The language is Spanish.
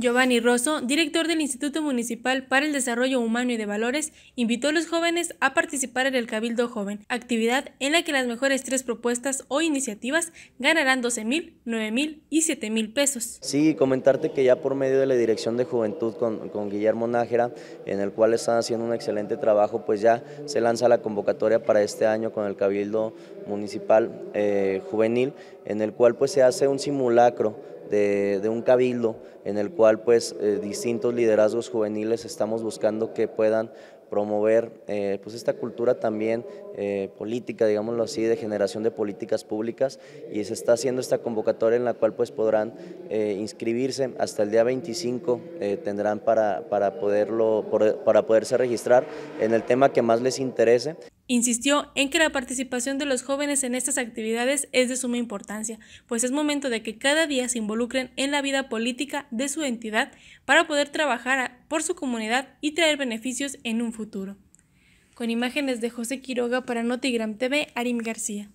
Giovanni Rosso, director del Instituto Municipal para el Desarrollo Humano y de Valores, invitó a los jóvenes a participar en el Cabildo Joven, actividad en la que las mejores tres propuestas o iniciativas ganarán 12 mil, 9 mil y 7 mil pesos. Sí, comentarte que ya por medio de la Dirección de Juventud con, Guillermo Nájera, en el cual están haciendo un excelente trabajo, pues ya se lanza la convocatoria para este año con el Cabildo Municipal eh, Juvenil, en el cual pues se hace un simulacro de, un cabildo en el cual pues eh, distintos liderazgos juveniles estamos buscando que puedan promover eh, pues esta cultura también eh, política, digámoslo así, de generación de políticas públicas y se está haciendo esta convocatoria en la cual pues podrán inscribirse hasta el día 25 tendrán para, para, poderlo, para poderse registrar en el tema que más les interese. Insistió en que la participación de los jóvenes en estas actividades es de suma importancia, pues es momento de que cada día se involucren en la vida política de su entidad para poder trabajar por su comunidad y traer beneficios en un futuro. Con imágenes de José Quiroga para Notigram TV, Arim García.